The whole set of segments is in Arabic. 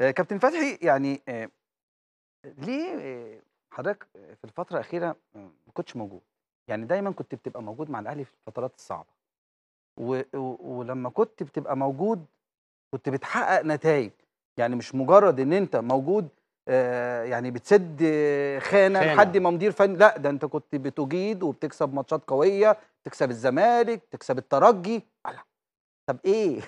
آه، كابتن فتحي يعني آه، ليه آه، حضرتك في الفتره الاخيره ما كنتش موجود يعني دايما كنت بتبقى موجود مع الاهلي في الفترات الصعبه و... و... ولما كنت بتبقى موجود كنت بتحقق نتائج يعني مش مجرد ان انت موجود يعني بتسد خانه, خانة. لحد ما مدير فني لا ده انت كنت بتجيد وبتكسب ماتشات قويه تكسب الزمالك تكسب الترجي طب إيه؟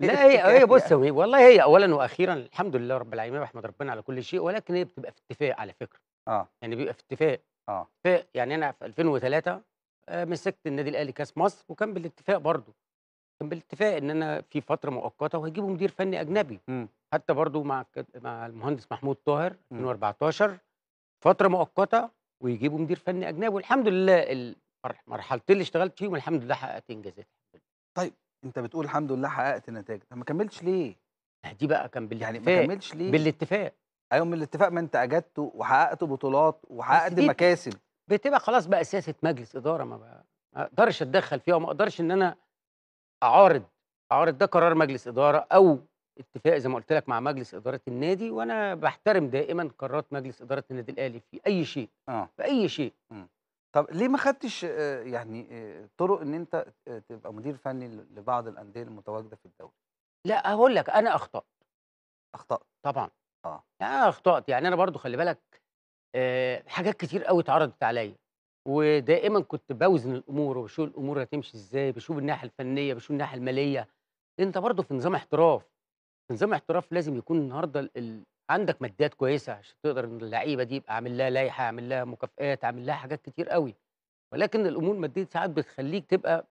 لأ هي هي بُص هو والله هي أولًا وأخيرًا الحمد لله رب العالمين بحمد ربنا على كل شيء، ولكن هي بتبقى في اتفاق على فكرة، آه. يعني بيبقى في اتفاق، آه. في يعني أنا في 2003 آه، مسكت النادي الأهلي كاس مصر، وكان بالاتفاق برضه، كان بالاتفاق إن أنا في فترة مؤقتة وهجيبه مدير فني أجنبي، م. حتى برضه مع مع المهندس محمود طاهر 2014 فترة مؤقتة ويجيبوا مدير فني أجنبي، والحمد لله المرحلتين اللي اشتغلت فيهم الحمد لله حققت إنجازات. طيب انت بتقول الحمد لله حققت نتائج ما كملتش ليه دي بقى كان بالاتفاق يعني ما كملش ليه بالاتفاق ايوه من الاتفاق ما انت اجدته وحققت بطولات وحققت مكاسب بتبقى خلاص بقى سياسه مجلس اداره ما بقى ما اقدرش اتدخل فيها وما اقدرش ان انا اعارض اعارض ده قرار مجلس اداره او اتفاق زي ما قلت لك مع مجلس اداره النادي وانا بحترم دائما قرارات مجلس اداره النادي الاهلي في اي شيء آه. في اي شيء م. طب ليه ما خدتش آه، يعني آه، طرق إن أنت آه، تبقى مدير فني لبعض الأندية المتواجدة في الدوري؟ لأ، هقول لك أنا أخطأت. أخطأت. طبعًا. آه. أنا أخطأت، يعني أنا برضه خلّي بالك آآ حاجات كتير قوي اتعرضت عليا ودائمًا كنت بوزن الأمور وبشوف الأمور هتمشي إزاي، بشوف الناحية الفنية، بشوف الناحية المالية، أنت برضه في نظام احتراف، في نظام احتراف لازم يكون النهارده عندك ماديات كويسه عشان تقدر ان اللعيبه دي يبقى عامل لها لائحه عامل لها مكافئات عامل لها حاجات كتير قوي ولكن الامور الماديه ساعات بتخليك تبقى